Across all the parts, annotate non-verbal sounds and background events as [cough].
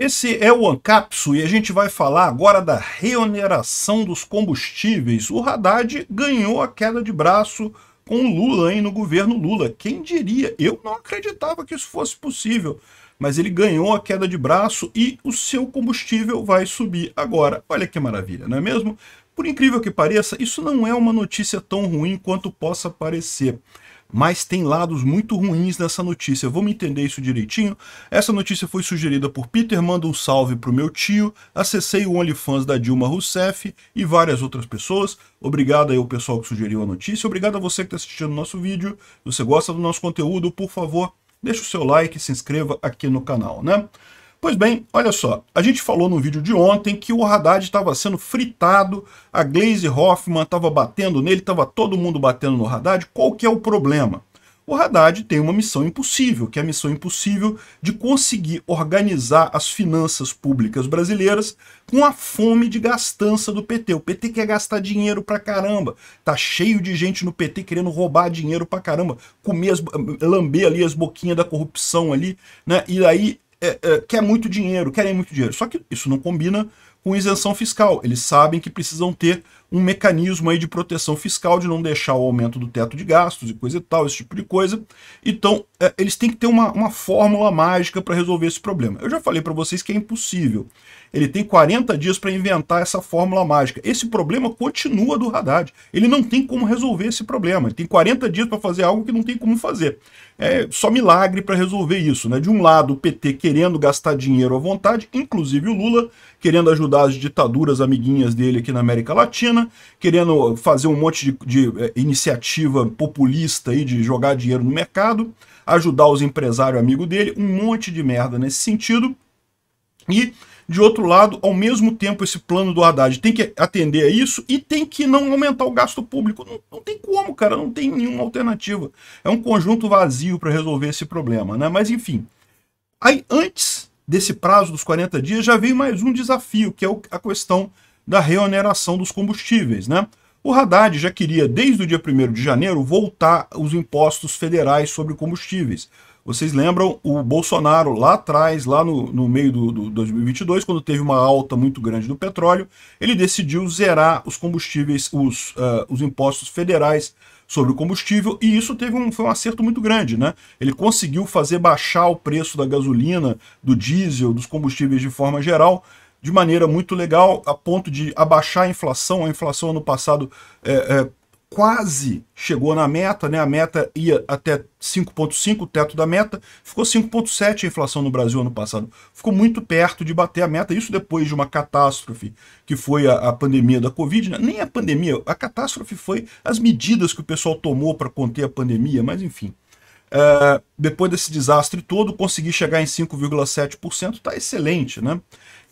Esse é o Ancapsu e a gente vai falar agora da reoneração dos combustíveis. O Haddad ganhou a queda de braço com o Lula aí no governo Lula. Quem diria? Eu não acreditava que isso fosse possível. Mas ele ganhou a queda de braço e o seu combustível vai subir agora. Olha que maravilha, não é mesmo? Por incrível que pareça, isso não é uma notícia tão ruim quanto possa parecer mas tem lados muito ruins nessa notícia. Vamos entender isso direitinho? Essa notícia foi sugerida por Peter, manda um salve pro meu tio, acessei o OnlyFans da Dilma Rousseff e várias outras pessoas. Obrigado aí ao pessoal que sugeriu a notícia, obrigado a você que está assistindo o nosso vídeo. Se você gosta do nosso conteúdo, por favor, deixa o seu like e se inscreva aqui no canal, né? Pois bem, olha só, a gente falou no vídeo de ontem que o Haddad estava sendo fritado, a Glaze Hoffman estava batendo nele, estava todo mundo batendo no Haddad, qual que é o problema? O Haddad tem uma missão impossível, que é a missão impossível de conseguir organizar as finanças públicas brasileiras com a fome de gastança do PT. O PT quer gastar dinheiro pra caramba. Tá cheio de gente no PT querendo roubar dinheiro pra caramba, comer as, lamber ali as boquinhas da corrupção ali, né? E aí é, é, quer muito dinheiro, querem muito dinheiro. Só que isso não combina com isenção fiscal. Eles sabem que precisam ter um mecanismo aí de proteção fiscal, de não deixar o aumento do teto de gastos e coisa e tal, esse tipo de coisa. Então, é, eles têm que ter uma, uma fórmula mágica para resolver esse problema. Eu já falei para vocês que é impossível. Ele tem 40 dias para inventar essa fórmula mágica. Esse problema continua do Haddad. Ele não tem como resolver esse problema. Ele tem 40 dias para fazer algo que não tem como fazer. É só milagre para resolver isso. Né? De um lado, o PT querendo gastar dinheiro à vontade, inclusive o Lula, querendo ajudar as ditaduras amiguinhas dele aqui na América Latina, China, querendo fazer um monte de, de eh, iniciativa populista aí de jogar dinheiro no mercado, ajudar os empresários amigos dele, um monte de merda nesse sentido. E, de outro lado, ao mesmo tempo, esse plano do Haddad tem que atender a isso e tem que não aumentar o gasto público. Não, não tem como, cara, não tem nenhuma alternativa. É um conjunto vazio para resolver esse problema, né? Mas, enfim. Aí, antes desse prazo dos 40 dias, já veio mais um desafio, que é a questão da reoneração dos combustíveis. Né? O Haddad já queria, desde o dia 1 de janeiro, voltar os impostos federais sobre combustíveis. Vocês lembram o Bolsonaro lá atrás, lá no, no meio do, do 2022, quando teve uma alta muito grande do petróleo, ele decidiu zerar os combustíveis, os, uh, os impostos federais sobre o combustível e isso teve um, foi um acerto muito grande, né? Ele conseguiu fazer baixar o preço da gasolina, do diesel, dos combustíveis de forma geral, de maneira muito legal, a ponto de abaixar a inflação. A inflação ano passado é, é, quase chegou na meta, né? A meta ia até 5,5, o teto da meta, ficou 5,7 a inflação no Brasil ano passado. Ficou muito perto de bater a meta, isso depois de uma catástrofe que foi a, a pandemia da Covid. Né? Nem a pandemia, a catástrofe foi as medidas que o pessoal tomou para conter a pandemia, mas enfim. É, depois desse desastre todo, conseguir chegar em 5,7% está excelente, né?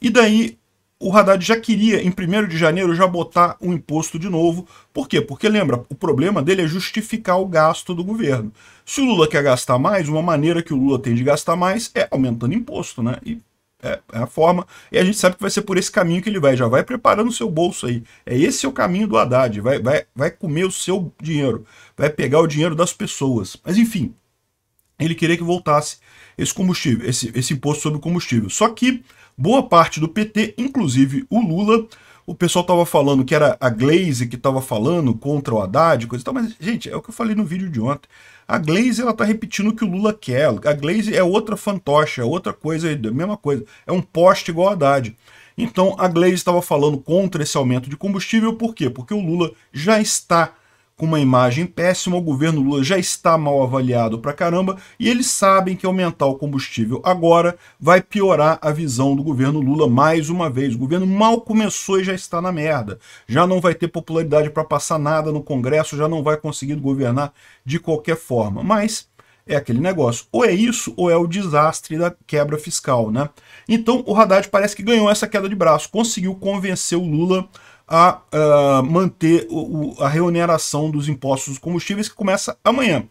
E daí o Haddad já queria, em 1 de janeiro, já botar o um imposto de novo. Por quê? Porque, lembra, o problema dele é justificar o gasto do governo. Se o Lula quer gastar mais, uma maneira que o Lula tem de gastar mais é aumentando imposto, né? E é, é a forma. E a gente sabe que vai ser por esse caminho que ele vai. Já vai preparando o seu bolso aí. É esse é o caminho do Haddad. Vai, vai, vai comer o seu dinheiro. Vai pegar o dinheiro das pessoas. Mas enfim, ele queria que voltasse esse combustível, esse, esse imposto sobre o combustível. Só que boa parte do PT, inclusive o Lula, o pessoal estava falando que era a Glaze que estava falando contra o Haddad, coisa e tal, mas, gente, é o que eu falei no vídeo de ontem. A Glaze, ela tá repetindo o que o Lula quer. A Glaze é outra fantoche, é outra coisa, é a mesma coisa. É um poste igual a Haddad. Então, a Glaze estava falando contra esse aumento de combustível, por quê? Porque o Lula já está com uma imagem péssima, o governo Lula já está mal avaliado pra caramba e eles sabem que aumentar o combustível agora vai piorar a visão do governo Lula mais uma vez. O governo mal começou e já está na merda. Já não vai ter popularidade para passar nada no Congresso, já não vai conseguir governar de qualquer forma. Mas é aquele negócio. Ou é isso, ou é o desastre da quebra fiscal, né? Então o Haddad parece que ganhou essa queda de braço, conseguiu convencer o Lula a, eh, manter o, a reoneração dos impostos dos combustíveis que começa amanhã.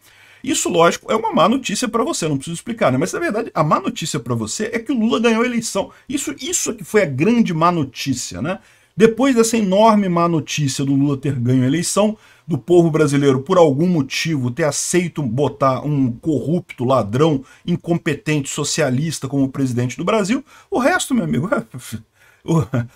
Isso, lógico, é uma má notícia para você, não preciso explicar, né? Mas na verdade, a má notícia para você é que o Lula ganhou a eleição. Isso, isso que foi a grande má notícia, né? Depois dessa enorme má notícia do Lula ter ganho a eleição, do povo brasileiro, por algum motivo, ter aceito botar um corrupto, ladrão, incompetente, socialista como presidente do Brasil, o resto, meu amigo, [laughs]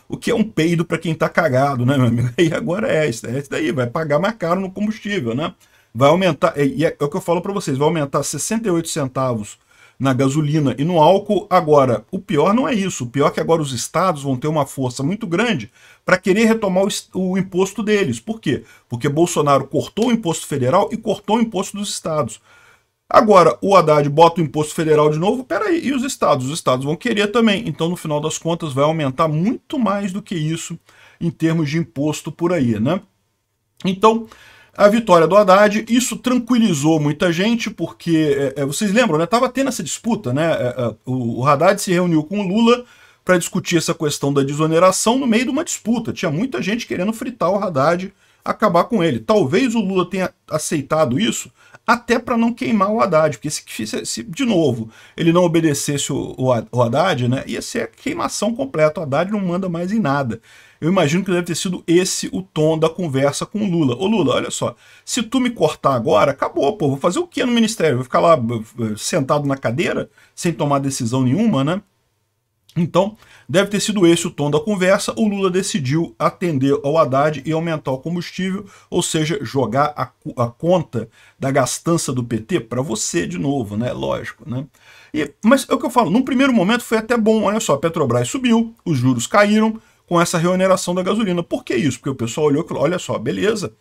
o, que é um peido para quem está cagado, né, meu amigo? E agora é isso, é isso daí, vai pagar mais caro no combustível, né? Vai aumentar, e é, é o que eu falo para vocês, vai aumentar 68 centavos na gasolina e no álcool. Agora, o pior não é isso. O pior é que agora os estados vão ter uma força muito grande para querer retomar o, o, imposto deles. Por quê? Porque Bolsonaro cortou o imposto federal e cortou o imposto dos estados. Agora, o Haddad bota o imposto federal de novo, peraí, e os estados? Os estados vão querer também. Então, no final das contas, vai aumentar muito mais do que isso em termos de imposto por aí, né? Então, a vitória do Haddad, isso tranquilizou muita gente, porque, é, é vocês lembram, né? Tava tendo essa disputa, né? É, é, o, o Haddad se reuniu com o Lula para discutir essa questão da desoneração no meio de uma disputa. Tinha muita gente querendo fritar o Haddad acabar com ele. Talvez o Lula tenha aceitado isso até para não queimar o Haddad, porque se, se, de novo ele não obedecesse o, o, o Haddad, né, ia ser a queimação completa. O Haddad não manda mais em nada. Eu imagino que deve ter sido esse o tom da conversa com o Lula. Ô Lula, olha só, se tu me cortar agora, acabou, pô, vou fazer o que no ministério? Vou ficar lá eh, sentado na cadeira, sem tomar decisão nenhuma, né? Então, deve ter sido esse o tom da conversa. O Lula decidiu atender ao Haddad e aumentar o combustível, ou seja, jogar a, a conta da gastança do PT para você de novo, né? Lógico, né? E, mas é o que eu falo, num primeiro momento foi até bom, olha só, a Petrobras subiu, os juros caíram com essa reoneração da gasolina. Por que isso? Porque o pessoal olhou e falou, olha só, beleza,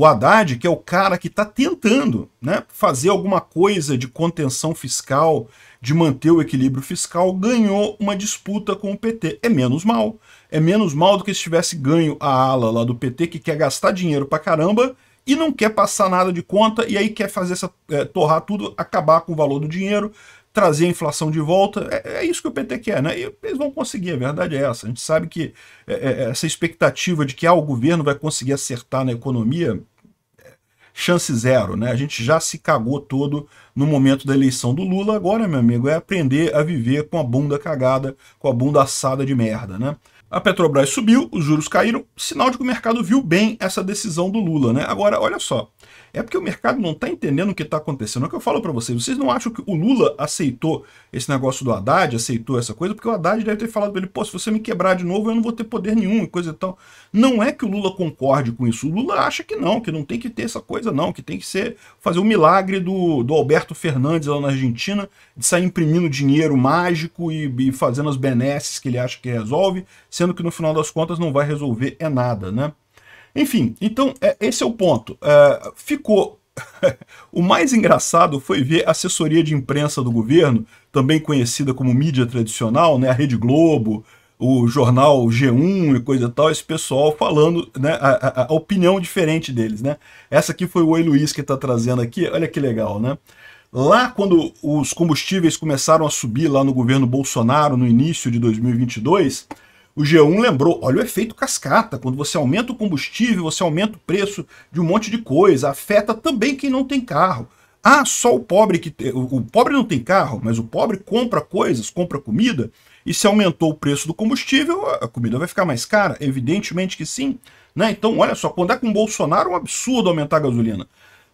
o Haddad, que é o cara que está tentando né, fazer alguma coisa de contenção fiscal, de manter o equilíbrio fiscal, ganhou uma disputa com o PT. É menos mal. É menos mal do que se tivesse ganho a ala lá do PT, que quer gastar dinheiro para caramba e não quer passar nada de conta e aí quer fazer essa é, torrar tudo, acabar com o valor do dinheiro, trazer a inflação de volta. É, é isso que o PT quer, né? E eles vão conseguir, a verdade é essa. A gente sabe que é, é, é essa expectativa de que ah, o governo vai conseguir acertar na economia é, chance zero, né? A gente já se cagou todo no momento da eleição do Lula. Agora, meu amigo, é aprender a viver com a bunda cagada, com a bunda assada de merda, né? A Petrobras subiu, os juros caíram, sinal de que o mercado viu bem essa decisão do Lula, né? Agora, olha só, é porque o mercado não está entendendo o que está acontecendo. É o que eu falo para vocês. Vocês não acham que o Lula aceitou esse negócio do Haddad, aceitou essa coisa, porque o Haddad deve ter falado para ele, pô, se você me quebrar de novo, eu não vou ter poder nenhum e coisa e tal. Não é que o Lula concorde com isso. O Lula acha que não, que não tem que ter essa coisa não, que tem que ser fazer o um milagre do, do Alberto Fernandes lá na Argentina, de sair imprimindo dinheiro mágico e, e fazendo as benesses que ele acha que resolve sendo que no final das contas não vai resolver é nada, né? Enfim, então é, esse é o ponto. É, ficou. [laughs] o mais engraçado foi ver a assessoria de imprensa do governo, também conhecida como mídia tradicional, né, a Rede Globo, o jornal G1 e coisa e tal, esse pessoal falando né, a, a, a, opinião diferente deles. Né? Essa aqui foi o Oi Luiz que está trazendo aqui, olha que legal, né? Lá quando os combustíveis começaram a subir lá no governo Bolsonaro no início de 2022, o G1 lembrou, olha o efeito cascata, quando você aumenta o combustível, você aumenta o preço de um monte de coisa, afeta também quem não tem carro. Ah, só o pobre que tem, o pobre não tem carro, mas o pobre compra coisas, compra comida, e se aumentou o preço do combustível, a comida vai ficar mais cara, evidentemente que sim, né? Então, olha só, quando é com o Bolsonaro, é um absurdo aumentar a gasolina.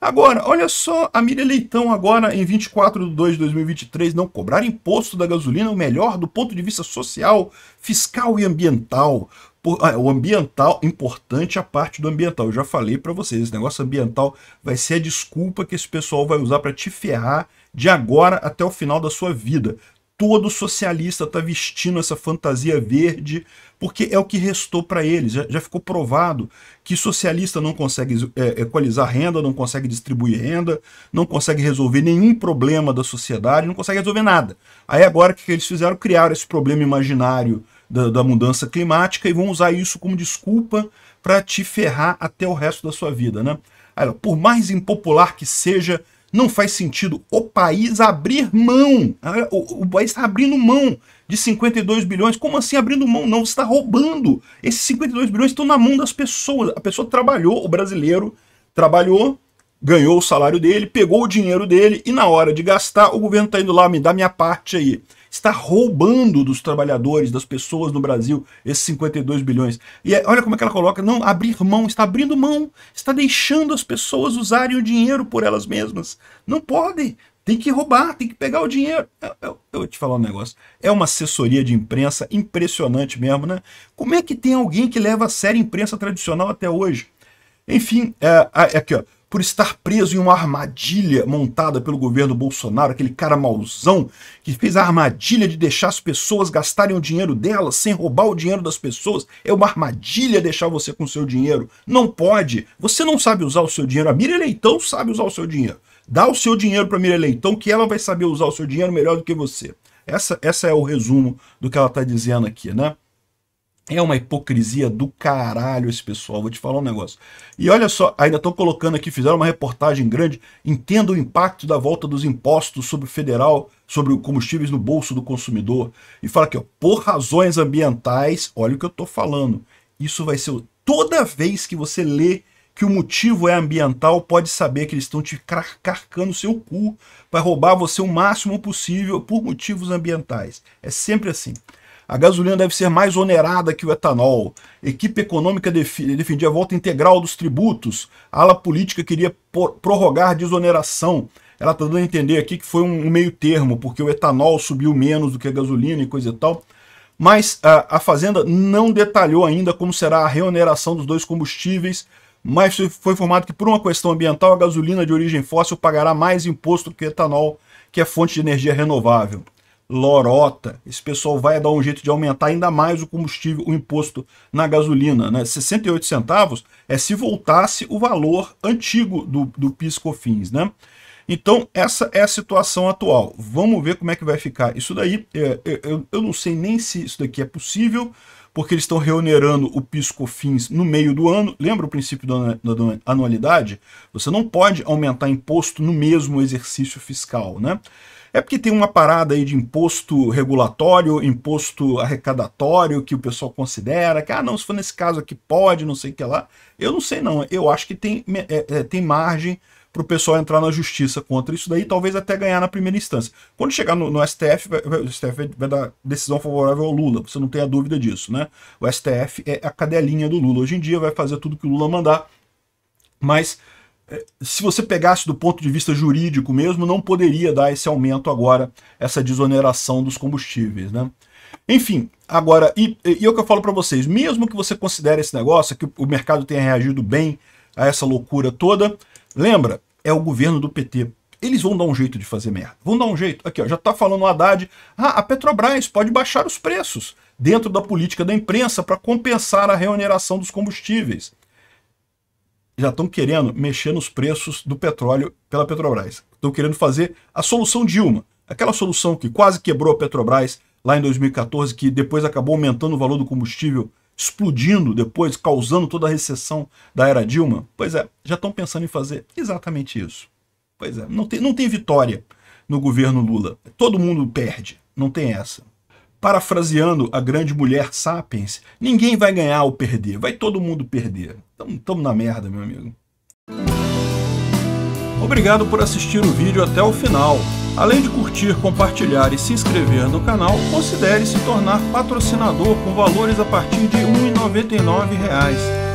Agora, olha só a Miriam Leitão agora em 24 de 2 de 2023, não cobrar imposto da gasolina o melhor do ponto de vista social, fiscal e ambiental. Por, ah, o ambiental, importante a parte do ambiental. Eu já falei para vocês, esse negócio ambiental vai ser a desculpa que esse pessoal vai usar para te ferrar de agora até o final da sua vida todo socialista está vestindo essa fantasia verde, porque é o que restou para eles. Já, já, ficou provado que socialista não consegue é, equalizar renda, não consegue distribuir renda, não consegue resolver nenhum problema da sociedade, não consegue resolver nada. Aí agora o que eles fizeram? Criaram esse problema imaginário da, da mudança climática e vão usar isso como desculpa para te ferrar até o resto da sua vida. Né? Aí, por mais impopular que seja não faz sentido o país abrir mão. O, país está abrindo mão de 52 bilhões. Como assim abrindo mão? Não, você está roubando. Esses 52 bilhões estão na mão das pessoas. A pessoa trabalhou, o brasileiro trabalhou, ganhou o salário dele, pegou o dinheiro dele e na hora de gastar, o governo está indo lá, me dá minha parte aí está roubando dos trabalhadores, das pessoas no Brasil, esses 52 bilhões. E é, olha como é que ela coloca, não abrir mão, está abrindo mão, está deixando as pessoas usarem o dinheiro por elas mesmas. Não podem, tem que roubar, tem que pegar o dinheiro. Eu, é, eu, é, eu, vou te falar um negócio. É uma assessoria de imprensa impressionante mesmo, né? Como é que tem alguém que leva a sério a imprensa tradicional até hoje? Enfim, é, é, aqui, ó por estar preso em uma armadilha montada pelo governo Bolsonaro, aquele cara mauzão que fez a armadilha de deixar as pessoas gastarem o dinheiro delas sem roubar o dinheiro das pessoas. É uma armadilha deixar você com o seu dinheiro. Não pode. Você não sabe usar o seu dinheiro. A Mira Leitão sabe usar o seu dinheiro. Dá o seu dinheiro para a Mira Leitão que ela vai saber usar o seu dinheiro melhor do que você. Essa, essa é o resumo do que ela está dizendo aqui, né? É uma hipocrisia do caralho esse pessoal, vou te falar um negócio. E olha só, ainda estão colocando aqui, fizeram uma reportagem grande, entenda o impacto da volta dos impostos sobre o federal, sobre combustíveis no bolso do consumidor. E fala aqui, ó, por razões ambientais, olha o que eu estou falando. Isso vai ser, toda vez que você lê que o motivo é ambiental, pode saber que eles estão te car carcando seu cu para roubar você o máximo possível por motivos ambientais. É sempre assim. A gasolina deve ser mais onerada que o etanol. Equipe econômica defendia a volta integral dos tributos. A ala política queria prorrogar a desoneração. Ela está dando a entender aqui que foi um meio termo, porque o etanol subiu menos do que a gasolina e coisa e tal. Mas a, a Fazenda não detalhou ainda como será a reoneração dos dois combustíveis, mas foi informado que por uma questão ambiental a gasolina de origem fóssil pagará mais imposto que o etanol, que é fonte de energia renovável lorota. Esse pessoal vai dar um jeito de aumentar ainda mais o combustível, o imposto na gasolina. Né? 68 centavos é se voltasse o valor antigo do, do PIS-COFINS. Né? Então, essa é a situação atual. Vamos ver como é que vai ficar isso daí. É, é eu, eu não sei nem se isso daqui é possível, porque eles estão reonerando o PIS-COFINS no meio do ano. Lembra o princípio da, da anualidade? Você não pode aumentar imposto no mesmo exercício fiscal, né? É porque tem uma parada aí de imposto regulatório, imposto arrecadatório que o pessoal considera, que, ah, não, se for nesse caso aqui pode, não sei o que lá. Eu não sei não, eu acho que tem, é, é, tem margem para o pessoal entrar na justiça contra isso daí, talvez até ganhar na primeira instância. Quando chegar no, no STF, o STF vai, dar decisão favorável ao Lula, você não tem a dúvida disso, né? O STF é a cadelinha do Lula. Hoje em dia vai fazer tudo que o Lula mandar, mas é, se você pegasse do ponto de vista jurídico mesmo, não poderia dar esse aumento agora, essa desoneração dos combustíveis, né? Enfim, agora, e, e é o que eu falo para vocês, mesmo que você considere esse negócio, que o mercado tenha reagido bem a essa loucura toda, lembra, é o governo do PT. Eles vão dar um jeito de fazer merda. Vão dar um jeito. Aqui, ó, já tá falando o Haddad, ah, a Petrobras pode baixar os preços dentro da política da imprensa para compensar a reoneração dos combustíveis já estão querendo mexer nos preços do petróleo pela Petrobras. Estão querendo fazer a solução Dilma, aquela solução que quase quebrou a Petrobras lá em 2014, que depois acabou aumentando o valor do combustível, explodindo depois, causando toda a recessão da era Dilma. Pois é, já estão pensando em fazer exatamente isso. Pois é, não tem, não tem vitória no governo Lula. Todo mundo perde, não tem essa. Parafraseando a grande mulher Sapiens, ninguém vai ganhar ou perder, vai todo mundo perder. Tamo, tamo na merda, meu amigo. Obrigado por assistir o vídeo até o final. Além de curtir, compartilhar e se inscrever no canal, considere se tornar patrocinador com valores a partir de R$ 1,99